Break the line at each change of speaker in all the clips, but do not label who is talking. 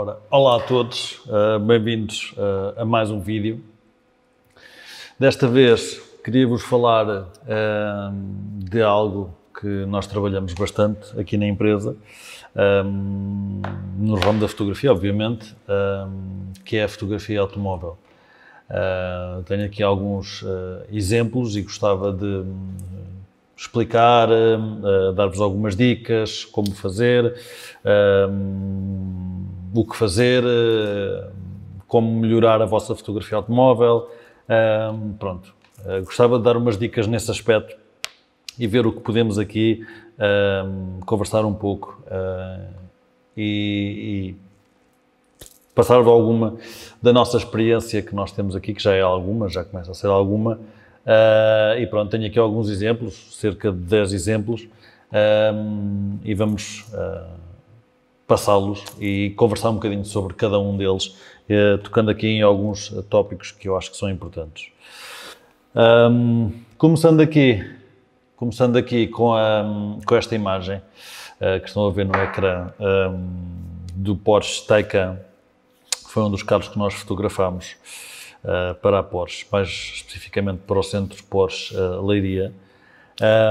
Ora, olá a todos, uh, bem-vindos uh, a mais um vídeo. Desta vez queria-vos falar uh, de algo que nós trabalhamos bastante aqui na empresa, um, no ramo da fotografia, obviamente, um, que é a fotografia automóvel. tenho aqui alguns exemplos e gostava de explicar, dar-vos algumas dicas, como fazer. Um, o que fazer, eh, como melhorar a vossa fotografia automóvel, ehm, pronto. Eh, gostava de dar umas dicas nesse aspecto e ver o que podemos aqui ehm, conversar um pouco eh, e, e passar alguma da nossa experiência que nós temos aqui, que já é alguma, já começa a ser alguma. Uh, e pronto, tenho aqui alguns exemplos, cerca de 10 exemplos, um, ehm, e vamos uh, passá-los e conversar um bocadinho sobre cada um deles, eh, tocando aqui em alguns eh, tópicos que eu acho que são importantes. Um, começando aqui, começando aqui com, a, com esta imagem uh, que estão a ver no ecrã um, do Porsche Taycan, foi um dos carros que nós fotografámos uh, para a Porsche, mais especificamente para o centro Porsche uh, Leiria.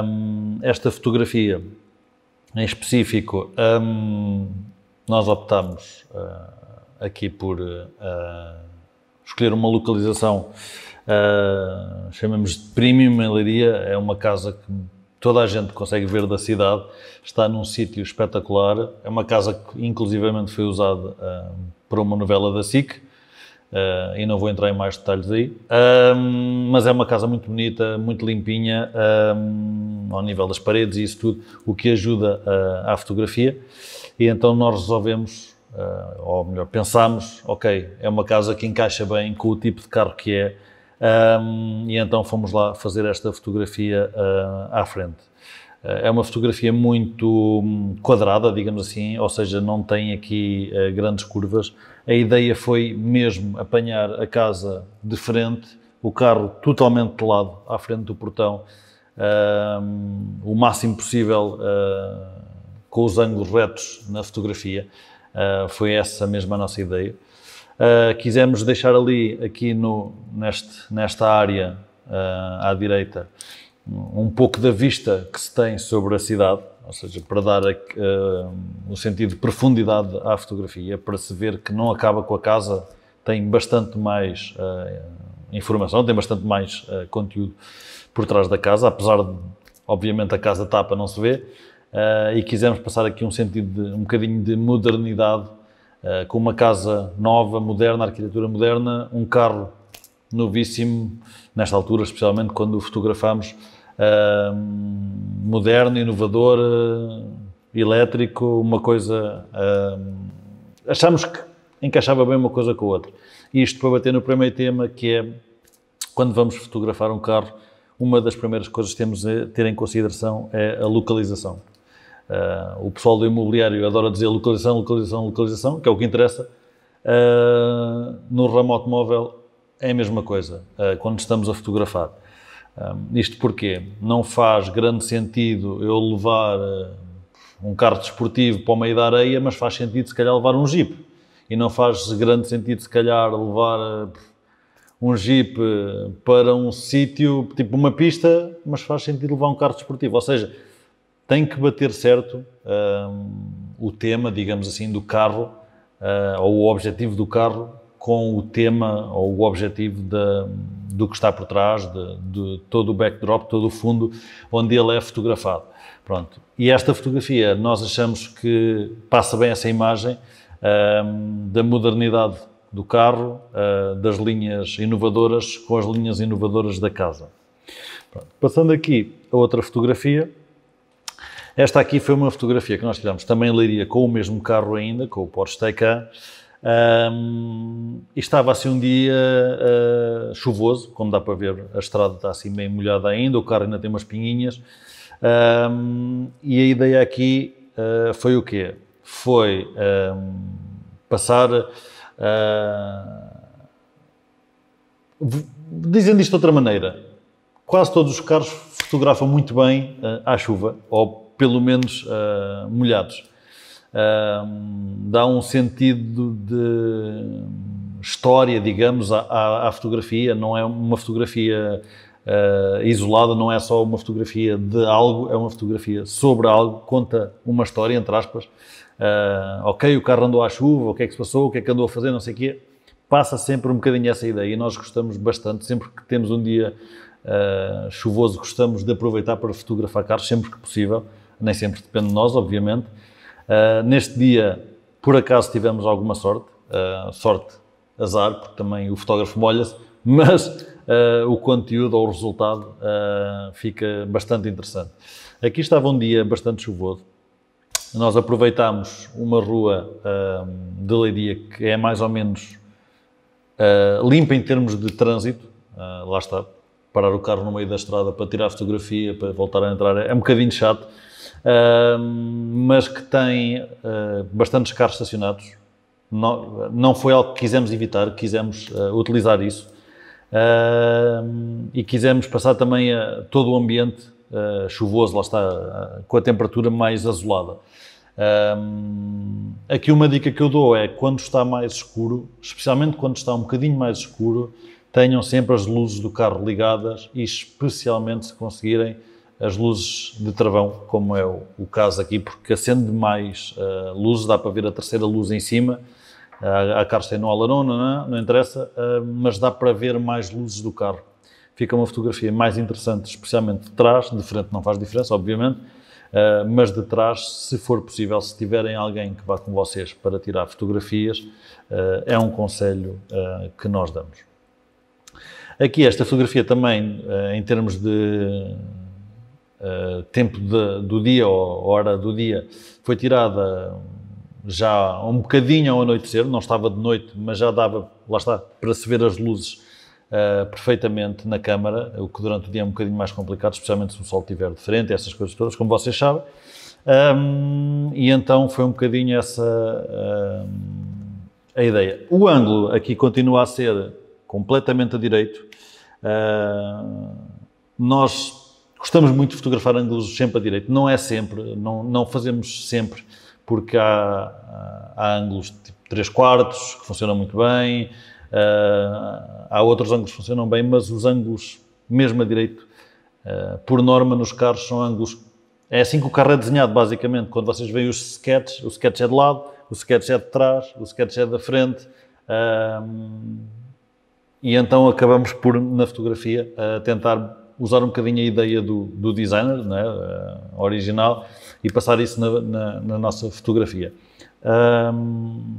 Um, esta fotografia em específico, um, nós optamos uh, eh, aqui por uh, escolher uma localização, uh, eh, chamamos de premium em Leiria, é uma casa que toda a gente consegue ver da cidade, está num sítio espetacular, é uma casa que inclusivamente foi usada hum, para uma novela da SIC, Uh, e não vou entrar em mais detalhes aí. Um, mas é uma casa muito bonita, muito limpinha, um, ao nível das paredes e isso tudo, o que ajuda uh, à fotografia. E então nós resolvemos, uh, ou melhor, pensámos, ok, é uma casa que encaixa bem com o tipo de carro que é, um, e então fomos lá fazer esta fotografia à frente. Eh, é uma fotografia muito hum, quadrada, digamos assim, ou seja, não tem aqui eh, grandes curvas. A ideia foi mesmo apanhar a casa de frente, o carro totalmente de lado, à frente do portão, ehm, o máximo possível uh, com os ângulos retos na fotografia. Uh, foi essa mesma a nossa ideia. Uh, quisemos deixar ali, aqui no, neste, nesta área à direita, um pouco da vista que se tem sobre a cidade, ou seja, para dar uh, eh, um sentido de profundidade à fotografia, para se ver que não acaba com a casa, tem bastante mais uh, informação, tem bastante mais uh, conteúdo por trás da casa, apesar de, obviamente, a casa tapa não se vê, e quisermos passar aqui um sentido de, um bocadinho de modernidade, com uma casa nova, moderna, arquitetura moderna, um carro novíssimo, nesta altura, especialmente quando o fotografámos, moderno, inovador, uh, elétrico, uma coisa. Uh, achámos que encaixava bem uma coisa com a outra. E isto para bater no primeiro tema, que é quando vamos fotografar um carro, uma das primeiras coisas que temos a ter em consideração é a localização. Uh, o pessoal do imobiliário adora dizer localização, localização, localização, que é o que interessa. Uh, no ramo automóvel é a mesma coisa, uh, quando estamos a fotografar. Um, isto porque Não faz grande sentido eu levar uh, um carro desportivo para o meio da areia, mas faz sentido, se calhar, levar um jeep. E não faz grande sentido, se calhar, levar uh, um jeep eh, para um sítio, tipo uma pista, mas faz sentido levar um carro desportivo. Ou seja, tem que bater certo um, o tema, digamos assim, do carro, uh, ou o objetivo do carro, com o tema ou o objetivo do que está por trás, de, de, todo o backdrop, todo o fundo onde ele é fotografado. Pronto. E esta fotografia, nós achamos que passa bem essa imagem um, ehm, da modernidade do carro, uh, das linhas inovadoras com as linhas inovadoras da casa. Pronto. Passando aqui a outra fotografia, esta aqui foi uma fotografia que nós tiramos também em Leiria com o mesmo carro ainda, com o Porsche Taycan, um, e estava assim um dia uh, chuvoso, como dá para ver, a estrada está assim meio molhada ainda, o carro ainda tem umas pinguinhas. Um, e a ideia aqui uh, foi o quê? Foi um, passar. Uh, dizendo isto de outra maneira, quase todos os carros fotografam muito bem uh, à chuva, ou pelo menos molhados um, dá um sentido de história, digamos, à, à, fotografia. Não é uma fotografia uh, isolada, não é só uma fotografia de algo, é uma fotografia sobre algo, conta uma história, entre aspas. Uh, ok, o carro andou à chuva, o que é que se passou, o que é que andou a fazer, não sei o quê. Passa sempre um bocadinho essa ideia e nós gostamos bastante, sempre que temos um dia uh, chuvoso, gostamos de aproveitar para fotografar carros sempre que possível. Nem sempre depende de nós, obviamente ah, neste dia, por acaso, tivemos alguma sorte, uh, sorte azar, porque também o fotógrafo molha-se, mas uh, o conteúdo ou o resultado fica bastante interessante. Aqui estava um dia bastante chuvoso, nós aproveitámos uma rua um, de Leiria que é mais ou menos limpa em termos de trânsito, lá está, parar o carro no meio da estrada para tirar fotografia, para voltar a entrar, é um bocadinho chato, uh, mas que tem uh, bastantes carros estacionados. Não, não foi algo que quisemos evitar, quisemos uh, utilizar isso. e quisemos passar também a todo o ambiente ah, chuvoso, lá está, com a temperatura mais azulada. aqui uma dica que eu dou é quando está mais escuro, especialmente quando está um bocadinho mais escuro, tenham sempre as luzes do carro ligadas e especialmente se conseguirem as luzes de travão, como é o, o caso aqui, porque acende mais uh, eh, luzes, dá para ver a terceira luz em cima, uh, a carro tem no alarão, não, não interessa, uh, mas dá para ver mais luzes do carro. Fica uma fotografia mais interessante, especialmente de trás, de frente não faz diferença, obviamente, Uh, mas de trás, se for possível, se tiverem alguém que vá com vocês para tirar fotografias, uh, é um conselho uh, que nós damos. Aqui esta fotografia também, eh, em termos de eh, tempo de, do dia ou hora do dia, foi tirada já um bocadinho ao anoitecer, não estava de noite, mas já dava, lá está, para se ver as luzes uh, perfeitamente na câmara, o que durante o dia é um bocadinho mais complicado, especialmente se o sol estiver de frente, essas coisas todas, como vocês sabem. Um, e então foi um bocadinho essa um, a ideia. O ângulo aqui continua a ser completamente a direito. Uh, nós gostamos muito de fotografar ângulos sempre a direito. Não é sempre, não, não fazemos sempre, porque há, há ângulos tipo 3 quartos que funcionam muito bem, uh, há outros ângulos que funcionam bem, mas os ângulos mesmo a direito, uh, por norma nos carros, são ângulos. É assim que o carro é desenhado, basicamente. Quando vocês veem os sketches, o sketch é de lado, o sketch é de trás, o sketch é da frente. Uh, e então acabamos por, na fotografia, a tentar usar um bocadinho a ideia do, do designer né, uh, original e passar isso na, na, na nossa fotografia. Um,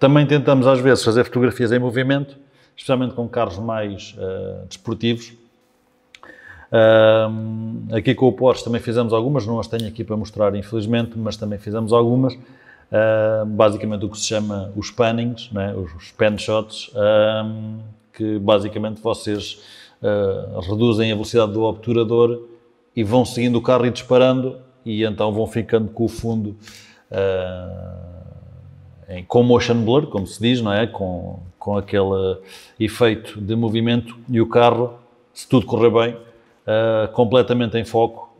também tentamos, às vezes, fazer fotografias em movimento, especialmente com carros mais uh, desportivos. Um, aqui com o Porsche também fizemos algumas, não as tenho aqui para mostrar, infelizmente, mas também fizemos algumas. Uh, basicamente o que se chama os pannings, né, os, pan shots, um, que basicamente vocês uh, reduzem a velocidade do obturador e vão seguindo o carro e disparando e então vão ficando com o fundo uh, em, com motion blur, como se diz, não é? Com, com aquele efeito de movimento e o carro, se tudo correr bem, ah, completamente em foco,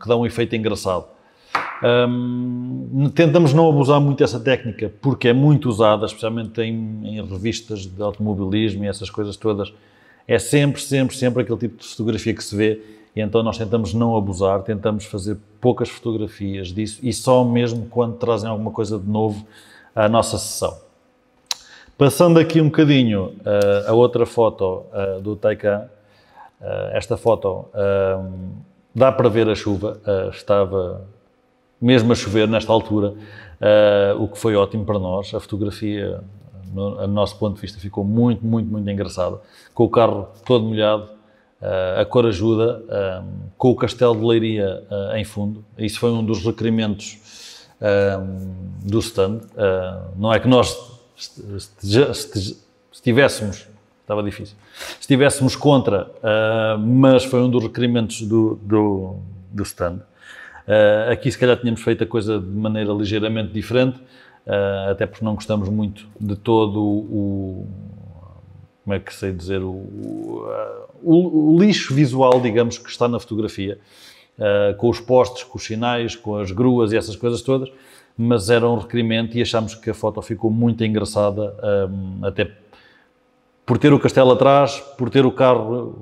que dá um efeito engraçado. Um, tentamos não abusar muito dessa técnica, porque é muito usada, especialmente em, em, revistas de automobilismo e essas coisas todas. É sempre, sempre, sempre aquele tipo de fotografia que se vê, e então nós tentamos não abusar, tentamos fazer poucas fotografias disso, e só mesmo quando trazem alguma coisa de novo à nossa sessão. Passando aqui um bocadinho uh, a outra foto uh, do Taycan, uh, esta foto dá para ver a chuva, estava mesmo a chover nesta altura, uh, o que foi ótimo para nós. A fotografia, no, a nosso ponto de vista, ficou muito, muito, muito engraçada. Com o carro todo molhado, uh, a cor ajuda, eh, com o castelo de Leiria uh, em fundo. Isso foi um dos requerimentos do stand. não é que nós estivéssemos estava difícil. Estivéssemos contra, mas foi um dos requerimentos do, do, do stand. Uh, aqui, se calhar, tínhamos feito a coisa de maneira ligeiramente diferente, uh, até porque não gostamos muito de todo o. Como é que sei dizer? O, eh, o, o lixo visual, digamos, que está na fotografia, uh, com os postes, com os sinais, com as gruas e essas coisas todas, mas era um requerimento e achámos que a foto ficou muito engraçada, um, até por ter o castelo atrás, por ter o carro,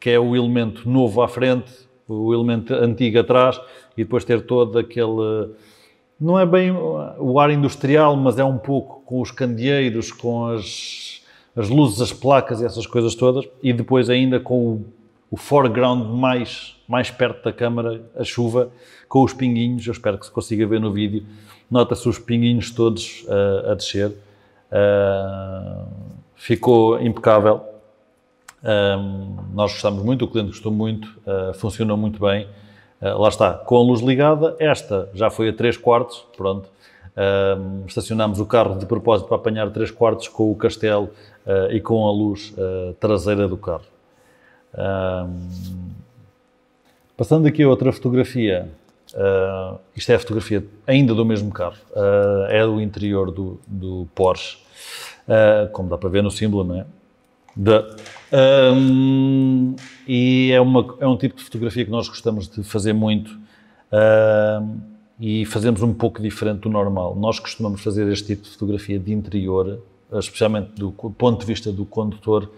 que é o elemento novo à frente, o elemento antigo atrás e depois ter todo aquele. Não é bem o ar industrial, mas é um pouco com os candeeiros, com as, as luzes, as placas e essas coisas todas, e depois ainda com o, o foreground mais, mais perto da câmara, a chuva, com os pinguinhos, eu espero que se consiga ver no vídeo, nota-se os pinguinhos todos uh, a descer. Uh, ficou impecável nós gostamos muito, o cliente gostou muito, ah, funcionou muito bem. Ah, lá está, com a luz ligada, esta já foi a 3 quartos, pronto. estacionámos o carro de propósito para apanhar 3 quartos com o castelo ah, e com a luz traseira do carro. passando aqui a outra fotografia, Uh, isto é a fotografia ainda do mesmo carro. Uh, é do interior do, do Porsche. Uh, como dá para ver no símbolo, não é? Um, e é, uma, é um tipo de fotografia que nós gostamos de fazer muito um, e fazemos um pouco diferente do normal. Nós costumamos fazer este tipo de fotografia de interior, eh, especialmente do ponto de vista do condutor.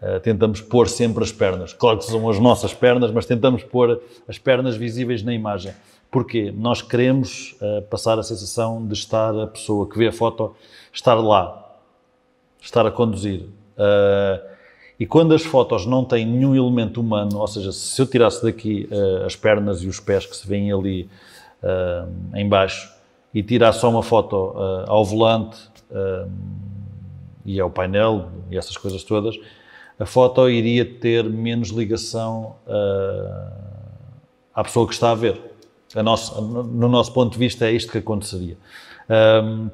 Uh, tentamos pôr sempre as pernas. Claro que são as nossas pernas, mas tentamos pôr as pernas visíveis na imagem. Porquê? Nós queremos uh, passar a sensação de estar a pessoa que vê a foto, estar lá, estar a conduzir, Uh, e quando as fotos não têm nenhum elemento humano, ou seja, se eu tirasse daqui uh, as pernas e os pés que se vêem ali uh, e tirasse só uma foto uh, ao volante e ao painel e essas coisas todas, a foto iria ter menos ligação à pessoa que está a ver. A nosso, no nosso ponto de vista é isto que aconteceria.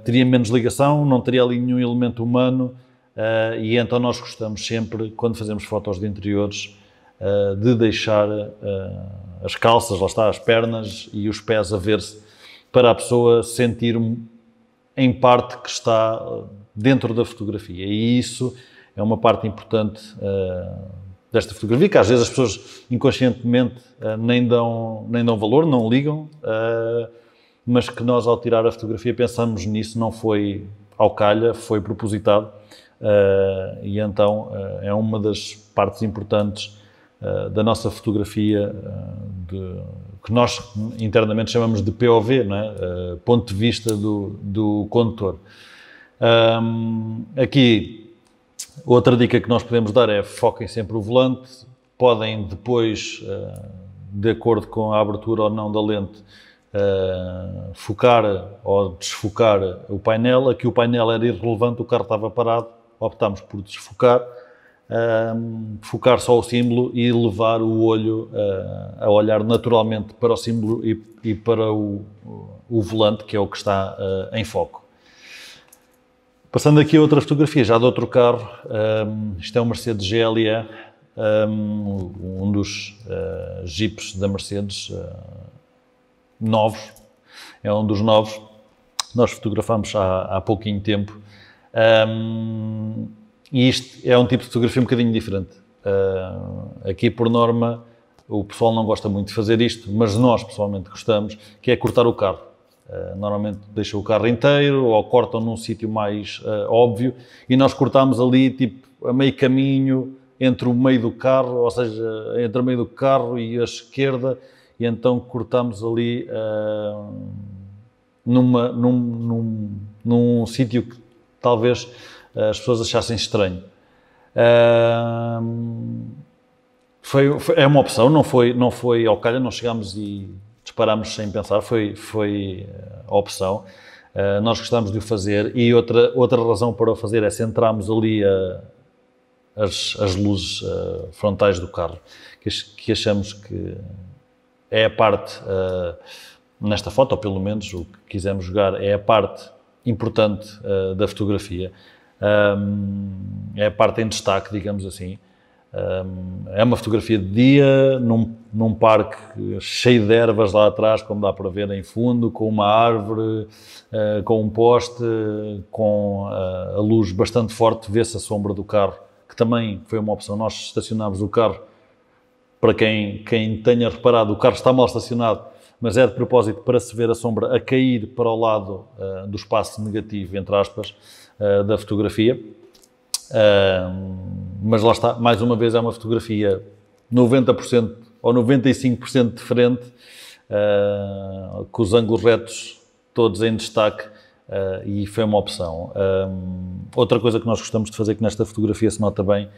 teria menos ligação, não teria ali nenhum elemento humano, Uh, e então nós gostamos sempre, quando fazemos fotos de interiores, uh, de deixar uh, as calças, lá está, as pernas e os pés a ver-se, para a pessoa sentir em parte que está dentro da fotografia. E isso é uma parte importante desta fotografia, que às vezes as pessoas inconscientemente nem, dão, nem dão valor, não ligam, mas que nós ao tirar a fotografia pensamos nisso, não foi ao calha, foi propositado eh, e então eh, é uma das partes importantes eh, da nossa fotografia, de, que nós internamente chamamos de POV, é? ponto de vista do, do condutor. Um, aqui, outra dica que nós podemos dar é foquem sempre o volante, podem depois, de acordo com a abertura ou não da lente, focar ou desfocar o painel. Aqui o painel era irrelevante, o carro estava parado, optámos por desfocar, um, focar só o símbolo e levar o olho uh, a olhar naturalmente para o símbolo e, e para o, o, volante, que é o que está uh, em foco. Passando aqui a outra fotografia, já de outro carro, um, isto é um Mercedes GLE, um, um dos uh, Jeeps da Mercedes uh, novos, é um dos novos. Nós fotografámos há, há pouquinho tempo um, e isto é um tipo de fotografia um bocadinho diferente. Uh, aqui, por norma, o pessoal não gosta muito de fazer isto, mas nós pessoalmente gostamos, que é cortar o carro. Uh, normalmente deixam o carro inteiro ou cortam num sítio mais uh, óbvio e nós cortamos ali, tipo, a meio caminho entre o meio do carro, ou seja, entre o meio do carro e a esquerda, e então cortamos ali uh, numa, num, num, num sítio talvez eh, as pessoas achassem estranho. Uh, foi, foi, é uma opção, não foi, não foi ao calha, não chegámos e disparámos sem pensar, foi, foi eh, a opção. Uh, nós gostávamos de o fazer e outra, outra razão para o fazer é centrarmos ali a, as, as luzes uh, frontais do carro, que, que, achamos que é a parte, nesta foto, ou pelo menos o que quisemos jogar, é a parte importante uh, da fotografia. Um, é a parte em destaque, digamos assim. Um, é uma fotografia de dia, num, num parque cheio de ervas lá atrás, como dá para ver em fundo, com uma árvore, uh, com um poste, com uh, a luz bastante forte, vê-se a sombra do carro, que também foi uma opção. Nós estacionámos o carro, para quem, quem tenha reparado, o carro está mal estacionado, mas é de propósito para se ver a sombra a cair para o lado uh, do espaço negativo, entre aspas, uh, da fotografia. Uh, mas lá está, mais uma vez, é uma fotografia 90% ou 95% diferente, com os ângulos retos todos em destaque. e foi uma opção. outra coisa que nós gostamos de fazer, que nesta fotografia se nota bem,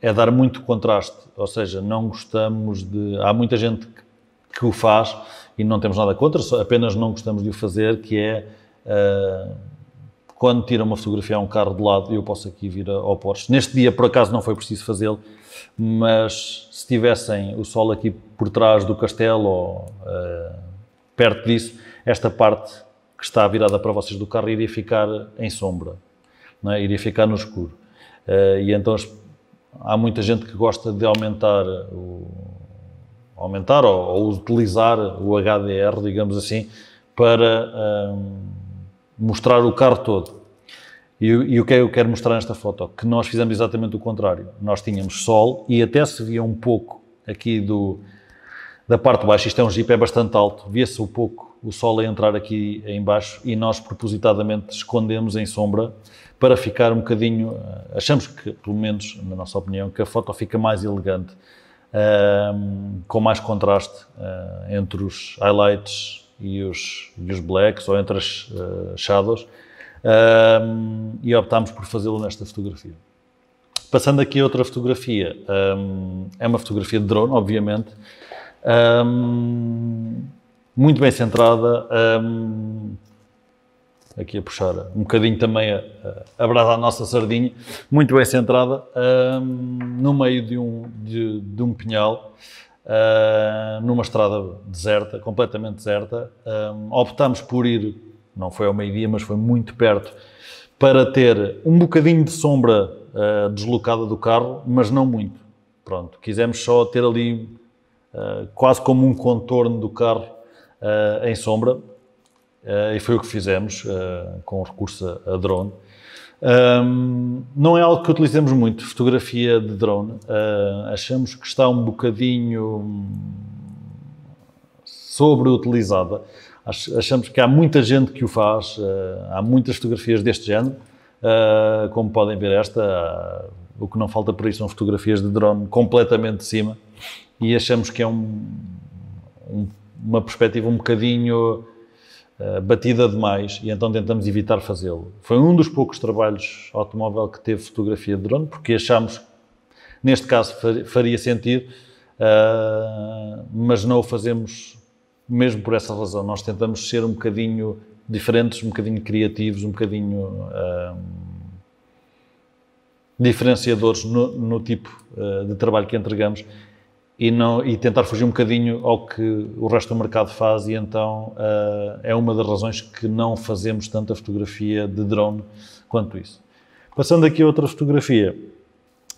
é dar muito contraste, ou seja, não gostamos de. Há muita gente que que o faz e não temos nada contra, apenas não gostamos de o fazer, que é uh, quando tira uma fotografia a um carro de lado, eu posso aqui vir ao Porsche. Neste dia, por acaso, não foi preciso fazê-lo, mas se tivessem o sol aqui por trás do castelo ou uh, perto disso, esta parte que está virada para vocês do carro iria ficar em sombra, é? iria ficar no escuro. Uh, e então há muita gente que gosta de aumentar o, aumentar ou, ou utilizar o HDR, digamos assim, para hum, mostrar o carro todo. E, e, o que eu quero mostrar nesta foto? Que nós fizemos exatamente o contrário. Nós tínhamos sol e até se via um pouco aqui do, da parte de baixo, isto é um Jeep, é bastante alto, via-se um pouco o sol a entrar aqui embaixo e nós propositadamente escondemos em sombra para ficar um bocadinho, hum, achamos que, pelo menos na nossa opinião, que a foto fica mais elegante um, com mais contraste uh, entre os highlights e os, e os, blacks ou entre as uh, shadows um, e optámos por fazê-lo nesta fotografia. Passando aqui a outra fotografia, um, é uma fotografia de drone, obviamente, muito bem centrada, aqui a puxar um bocadinho também a, a brasa à nossa sardinha, muito bem centrada, um, no meio de um, de, de um pinhal, uh, numa estrada deserta, completamente deserta. Um, optamos por ir, não foi ao meio-dia, mas foi muito perto, para ter um bocadinho de sombra uh, deslocada do carro, mas não muito. Pronto, quisemos só ter ali uh, quase como um contorno do carro ah, em sombra, Uh, e foi o que fizemos uh, com recurso a, a drone. Um, ehm, não é algo que utilizemos muito, fotografia de drone. Uh, achamos que está um bocadinho hum, sobreutilizada. achamos que há muita gente que o faz, há muitas fotografias deste género. como podem ver, esta, o que não falta por isso são fotografias de drone completamente de cima. E achamos que é um, um, uma perspectiva um bocadinho eh, batida demais e então tentamos evitar fazê-lo. Foi um dos poucos trabalhos automóvel que teve fotografia de drone, porque achámos que, neste caso, faria sentido, uh, mas não o fazemos mesmo por essa razão. Nós tentamos ser um bocadinho diferentes, um bocadinho criativos, um bocadinho eh, diferenciadores no, no tipo uh, de trabalho que entregamos e, não, e tentar fugir um bocadinho ao que o resto do mercado faz, e então uh, é uma das razões que não fazemos tanta fotografia de drone quanto isso. Passando aqui a outra fotografia,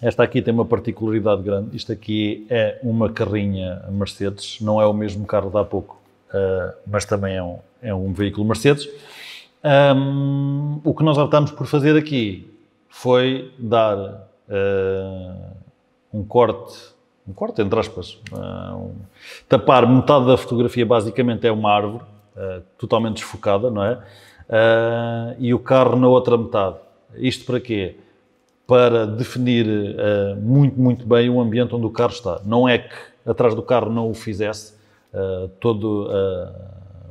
esta aqui tem uma particularidade grande. Isto aqui é uma carrinha Mercedes, não é o mesmo carro de há pouco, uh, mas também é um, é um veículo Mercedes. Um, o que nós optámos por fazer aqui foi dar uh, um corte um corte, entre aspas. Eh, um, tapar metade da fotografia, basicamente, é uma árvore uh, totalmente desfocada, não é? Uh, e o carro na outra metade. Isto para quê? Para definir uh, muito, muito bem o ambiente onde o carro está. Não é que atrás do carro não o fizesse todo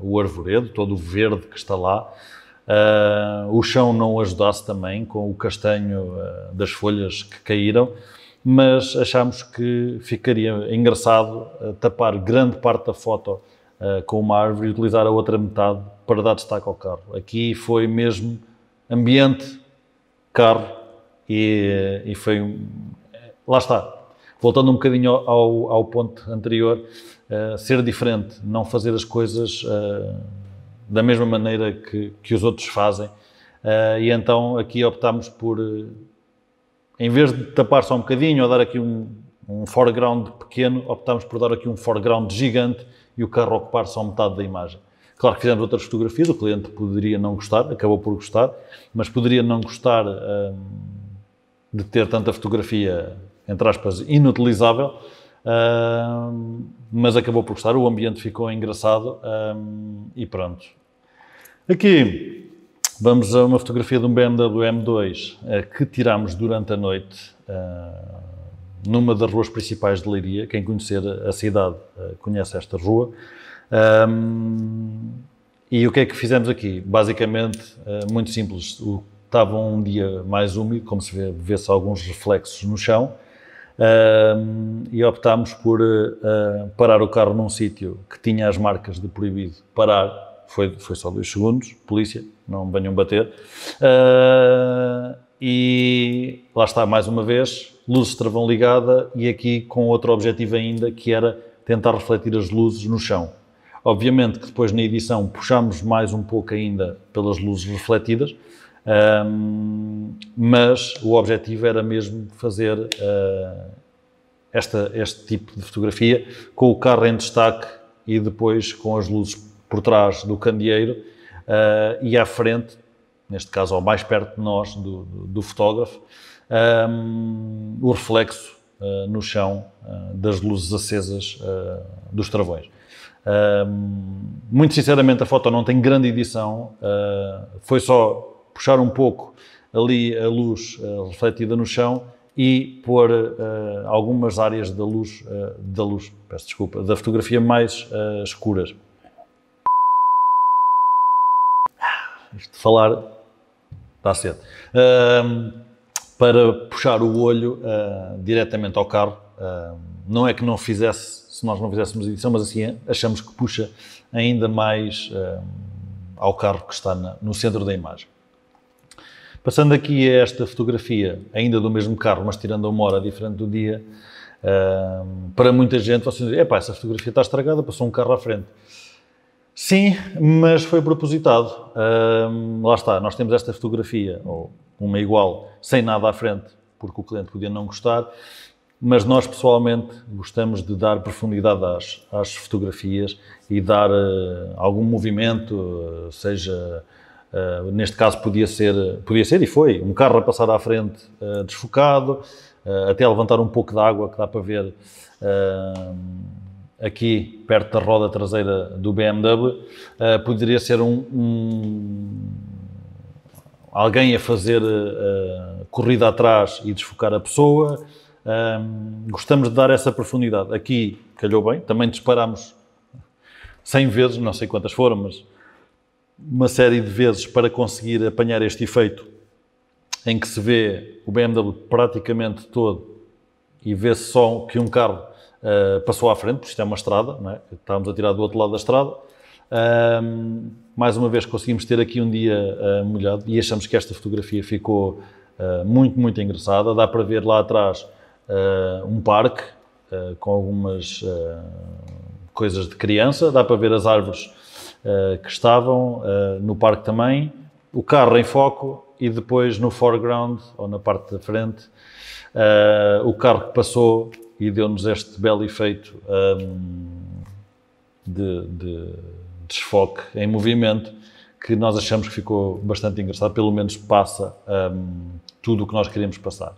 o arvoredo, todo o verde que está lá. o chão não ajudasse também, com o castanho das folhas que caíram mas achámos que ficaria engraçado eh, tapar grande parte da foto eh, com uma árvore e utilizar a outra metade para dar destaque ao carro. Aqui foi mesmo ambiente, carro e, eh, e foi. Um... Lá está. Voltando um bocadinho ao, ao ponto anterior, uh, ser diferente, não fazer as coisas uh, da mesma maneira que, que os outros fazem. Uh, e então aqui optámos por em vez de tapar só um bocadinho ou dar aqui um, um foreground pequeno, optámos por dar aqui um foreground gigante e o carro ocupar só metade da imagem. Claro que fizemos outras fotografias, o cliente poderia não gostar, acabou por gostar, mas poderia não gostar hum, de ter tanta fotografia, entre aspas, inutilizável, hum, mas acabou por gostar, o ambiente ficou engraçado hum, e pronto. Aqui, Vamos a uma fotografia de um BMW M2 eh, que tirámos durante a noite eh, numa das ruas principais de Leiria. Quem conhecer a cidade eh, conhece esta rua. E o que é que fizemos aqui? Basicamente, muito simples. Estava um dia mais úmido, como se vê, vê-se alguns reflexos no chão, e optámos por parar o carro num sítio que tinha as marcas de proibido parar foi, foi só dois segundos, polícia, não venham bater. Uh, e lá está, mais uma vez, luzes travão ligada e aqui com outro objetivo ainda, que era tentar refletir as luzes no chão. Obviamente que depois na edição puxamos mais um pouco ainda pelas luzes refletidas, um, mas o objetivo era mesmo fazer uh, esta, este tipo de fotografia com o carro em destaque e depois com as luzes por trás do candeeiro uh, e à frente, neste caso ao mais perto de nós, do, do, do fotógrafo, um, eh, o reflexo uh, no chão uh, das luzes acesas dos travões. muito sinceramente, a foto não tem grande edição, foi só puxar um pouco ali a luz refletida no chão e pôr algumas áreas da luz, da luz, peço desculpa, da fotografia mais escuras. Isto de falar está cedo. Uh, para puxar o olho uh, diretamente ao carro, uh, não é que não fizesse, se nós não fizéssemos edição, mas assim achamos que puxa ainda mais ao carro que está na, no centro da imagem. Passando aqui a esta fotografia, ainda do mesmo carro, mas tirando uma hora diferente do dia, para muita gente, vocês dizem, epá, essa fotografia está estragada, passou um carro à frente. Sim, mas foi propositado. Um, lá está, nós temos esta fotografia, ou uma igual, sem nada à frente, porque o cliente podia não gostar, mas nós pessoalmente gostamos de dar profundidade às, às fotografias e dar uh, algum movimento, uh, seja. Uh, neste caso podia ser, podia ser e foi, um carro a passar à frente desfocado, até levantar um pouco de água que dá para ver aqui perto da roda traseira do BMW, uh, eh, poderia ser um, um, alguém a fazer uh, corrida atrás e desfocar a pessoa. Ehm, gostamos de dar essa profundidade. Aqui calhou bem, também disparámos 100 vezes, não sei quantas foram, mas uma série de vezes para conseguir apanhar este efeito em que se vê o BMW praticamente todo e vê-se só que um carro uh, passou à frente, porque isto é uma estrada, não é? estávamos a tirar do outro lado da estrada. Uh, mais uma vez conseguimos ter aqui um dia eh, molhado e achamos que esta fotografia ficou eh, muito, muito engraçada. Dá para ver lá atrás um parque com algumas coisas de criança, dá para ver as árvores que estavam no parque também, o carro em foco e depois no foreground, ou na parte da frente, uh, o carro que passou e deu-nos este belo efeito um, de, de desfoque em movimento que nós achamos que ficou bastante engraçado, pelo menos passa um, tudo o que nós queríamos passar.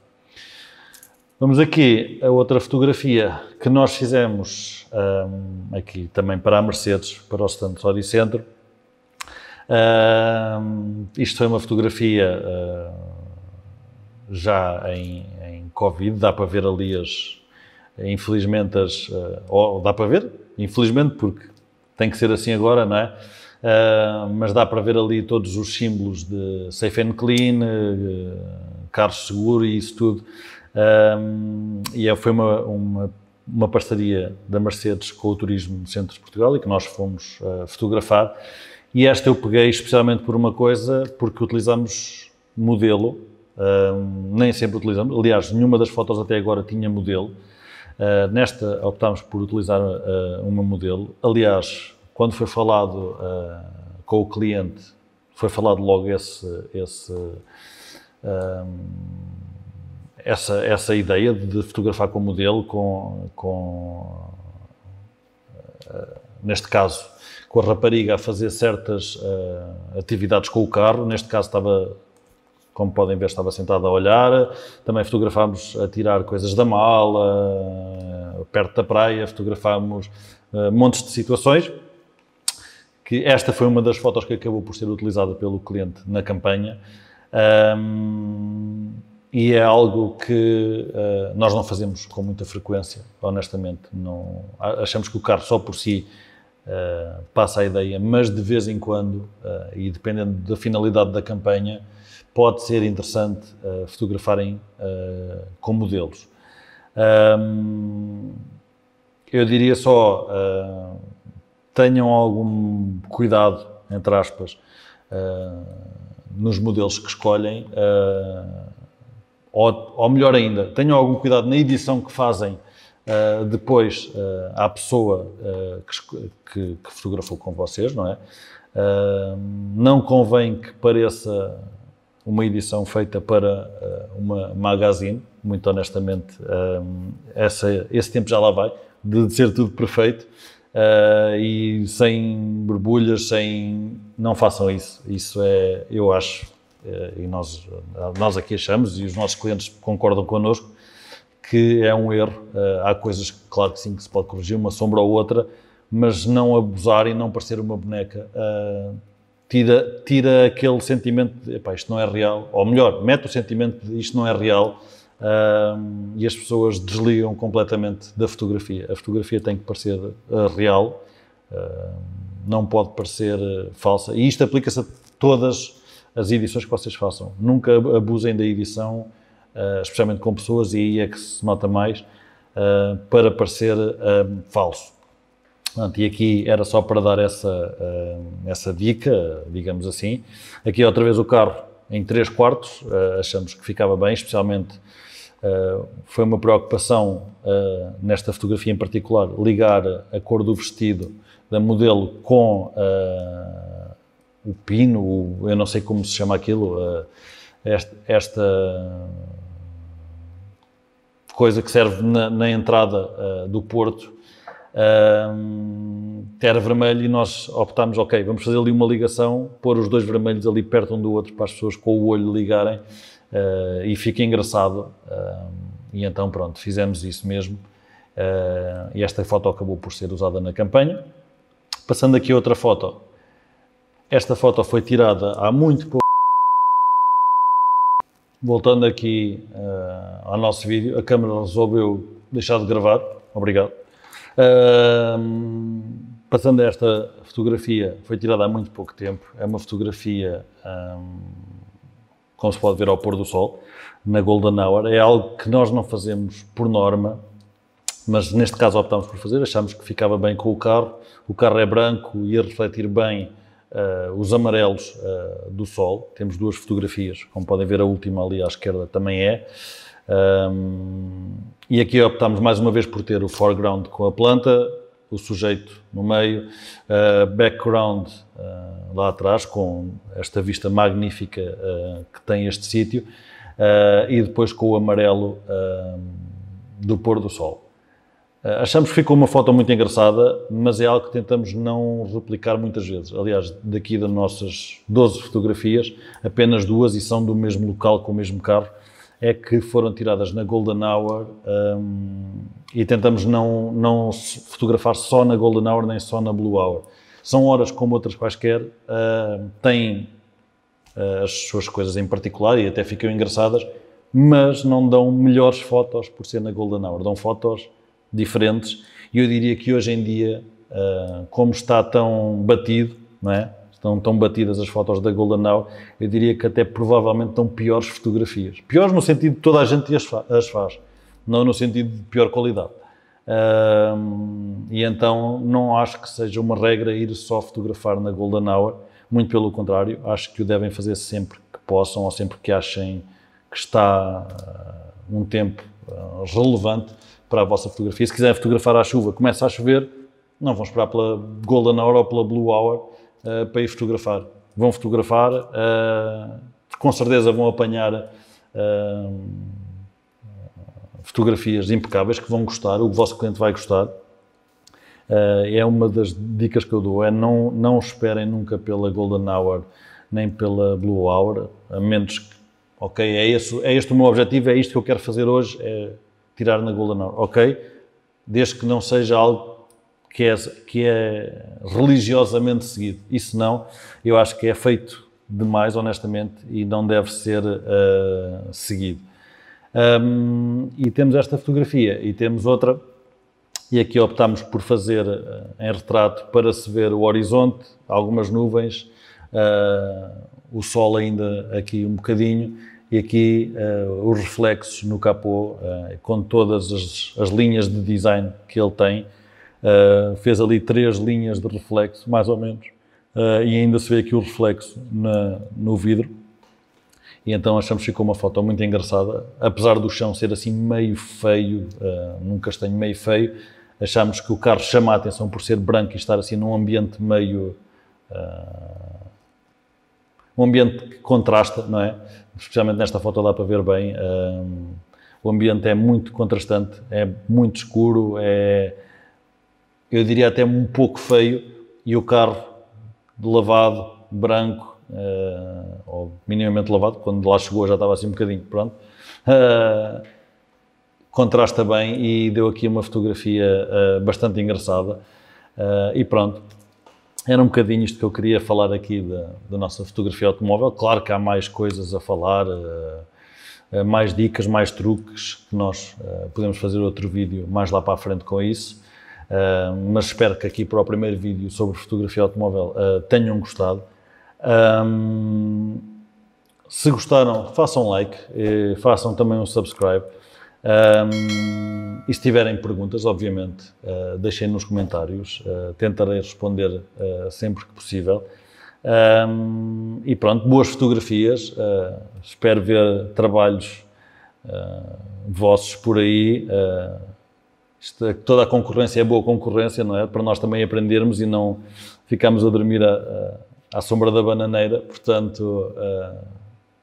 Vamos aqui a outra fotografia que nós fizemos um, aqui também para a Mercedes, para o stand Oricentro. Um, isto foi uma fotografia uh, já em, em Covid, dá para ver ali as, Infelizmente, as, oh, dá para ver, infelizmente, porque tem que ser assim agora, não é? Uh, mas dá para ver ali todos os símbolos de Safe and Clean, uh, carro seguro e isso tudo. Uh, e é, foi uma, uma, uma, parceria da Mercedes com o Turismo Centro de Portugal e que nós fomos uh, fotografar. E esta eu peguei especialmente por uma coisa, porque utilizamos modelo, nem sempre utilizamos, aliás, nenhuma das fotos até agora tinha modelo. Eh, nesta optámos por utilizar uh, um modelo. Aliás, quando foi falado uh, com o cliente, foi falado logo esse, esse, essa, essa ideia de fotografar com modelo, com, com neste caso, com a rapariga a fazer certas atividades com o carro. Neste caso, estava como podem ver, estava sentado a olhar. Também fotografámos a tirar coisas da mala, perto da praia, fotografámos uh, montes de situações. Que esta foi uma das fotos que acabou por ser utilizada pelo cliente na campanha. Um, e é algo que uh, nós não fazemos com muita frequência, honestamente. Não, achamos que o carro só por si uh, passa a ideia, mas de vez em quando, uh, e dependendo da finalidade da campanha, pode ser interessante uh, fotografarem uh, com modelos. Um, eu diria só, uh, tenham algum cuidado, entre aspas, nos modelos que escolhem, ou, ou, melhor ainda, tenham algum cuidado na edição que fazem Uh, depois uh, à pessoa uh, que, que, fotografou com vocês, não é? não convém que pareça uma edição feita para eh, uma magazine, muito honestamente, eh, essa, esse tempo já lá vai, de, ser tudo perfeito eh, e sem borbulhas, sem. Não façam isso. Isso é, eu acho, e nós, nós aqui achamos, e os nossos clientes concordam connosco, que é um erro. há coisas, claro que sim, que se pode corrigir, uma sombra ou outra, mas não abusar e não parecer uma boneca tira, tira aquele sentimento de epá, isto não é real, ou melhor, mete o sentimento de isto não é real e as pessoas desligam completamente da fotografia. A fotografia tem que parecer uh, real, uh, não pode parecer eh, falsa. E isto aplica-se a todas as edições que vocês façam. Nunca abusem da edição, eh, especialmente com pessoas, e aí é que se nota mais, para parecer falso. Pronto, e aqui era só para dar essa, eh, essa dica, digamos assim. Aqui outra vez o carro em 3 quartos, eh, achamos que ficava bem, especialmente eh, foi uma preocupação nesta fotografia em particular ligar a cor do vestido da modelo com o pino, eu não sei como se chama aquilo, esta, coisa que serve na, entrada do Porto um, ter vermelho e nós optámos, ok, vamos fazer ali uma ligação, pôr os dois vermelhos ali perto um do outro para as pessoas com o olho ligarem uh, e fica engraçado. e então, pronto, fizemos isso mesmo. Uh, e esta foto acabou por ser usada na campanha. Passando aqui a outra foto. Esta foto foi tirada há muito pouco. Voltando aqui uh, ao nosso vídeo, a câmera resolveu deixar de gravar. Obrigado passando a esta fotografia, foi tirada há muito pouco tempo. É uma fotografia, um, como se pode ver, ao pôr do sol, na Golden Hour. É algo que nós não fazemos por norma, mas neste caso optámos por fazer. Achámos que ficava bem com o carro. O carro é branco e ia refletir bem uh, os amarelos uh, do sol. Temos duas fotografias, como podem ver, a última ali à esquerda também é. Um, e aqui optámos mais uma vez por ter o foreground com a planta, o sujeito no meio, uh, background uh, lá atrás, com esta vista magnífica uh, que tem este sítio, ah, e depois com o amarelo do pôr do sol. achamos que ficou uma foto muito engraçada, mas é algo que tentamos não replicar muitas vezes. Aliás, daqui das nossas 12 fotografias, apenas duas e são do mesmo local com o mesmo carro, é que foram tiradas na Golden Hour um, e tentamos não, não fotografar só na Golden Hour nem só na Blue Hour. São horas como outras quaisquer, uh, têm uh, as suas coisas em particular e até ficam engraçadas, mas não dão melhores fotos por ser na Golden Hour, dão fotos diferentes e eu diria que hoje em dia, uh, como está tão batido, não é? estão tão batidas as fotos da Golden Hour, eu diria que até provavelmente estão piores fotografias. Piores no sentido de toda a gente as faz, não no sentido de pior qualidade. Um, e então não acho que seja uma regra ir só fotografar na Golden Hour, muito pelo contrário, acho que o devem fazer sempre que possam ou sempre que achem que está uh, um tempo uh, relevante para a vossa fotografia. Se quiserem fotografar à chuva, começa a chover, não vão esperar pela Golden Hour ou pela Blue Hour uh, para ir fotografar. Vão fotografar, uh, com certeza vão apanhar eh, fotografias impecáveis que vão gostar, o vosso cliente vai gostar. é uma das dicas que eu dou, é não, não esperem nunca pela Golden Hour nem pela Blue Hour, a menos que, ok, é, esse, é este o meu objetivo, é isto que eu quero fazer hoje, é tirar na Golden Hour, ok? Desde que não seja algo que é, que é religiosamente seguido. Isso não, eu acho que é feito demais, honestamente, e não deve ser uh, seguido. Um, e temos esta fotografia e temos outra, e aqui optámos por fazer uh, em retrato para se ver o horizonte, algumas nuvens, uh, o sol ainda aqui um bocadinho, e aqui os reflexos no capô, com todas as, as linhas de design que ele tem, ah, fez ali três linhas de reflexo, mais ou menos, uh, e ainda se vê aqui o reflexo na, no vidro. E então achamos que ficou uma foto muito engraçada, apesar do chão ser assim meio feio, uh, num castanho meio feio, achamos que o carro chama a atenção por ser branco e estar assim num ambiente meio. Uh, um ambiente que contrasta, não é? Especialmente nesta foto dá para ver bem. o ambiente é muito contrastante, é muito escuro, é, eu diria até um pouco feio, e o carro lavado, branco, uh, ou minimamente lavado, quando lá chegou já estava assim um bocadinho, pronto. Uh, contrasta bem e deu aqui uma fotografia uh, bastante engraçada. e pronto, era um bocadinho isto que eu queria falar aqui da, da nossa fotografia automóvel. Claro que há mais coisas a falar, mais dicas, mais truques, que nós podemos fazer outro vídeo mais lá para a frente com isso. Uh, mas espero que aqui para o primeiro vídeo sobre fotografia automóvel uh, tenham gostado. Um, ah, se gostaram, façam like, façam também um subscribe. Um, e se tiverem perguntas, obviamente, uh, deixem nos comentários. Uh, tentarei responder uh, sempre que possível. Um, e pronto, boas fotografias. espero ver trabalhos vossos por aí. É toda a concorrência é boa concorrência, não é? Para nós também aprendermos e não ficarmos a dormir à, à sombra da bananeira. Portanto, uh,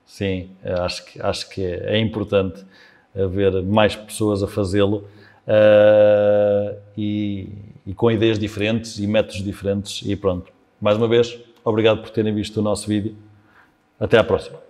sim, eh, acho que, acho que é, é importante haver mais pessoas a fazê-lo uh, e, e com ideias diferentes e métodos diferentes. E pronto. Mais uma vez, obrigado por terem visto o nosso vídeo. Até à próxima.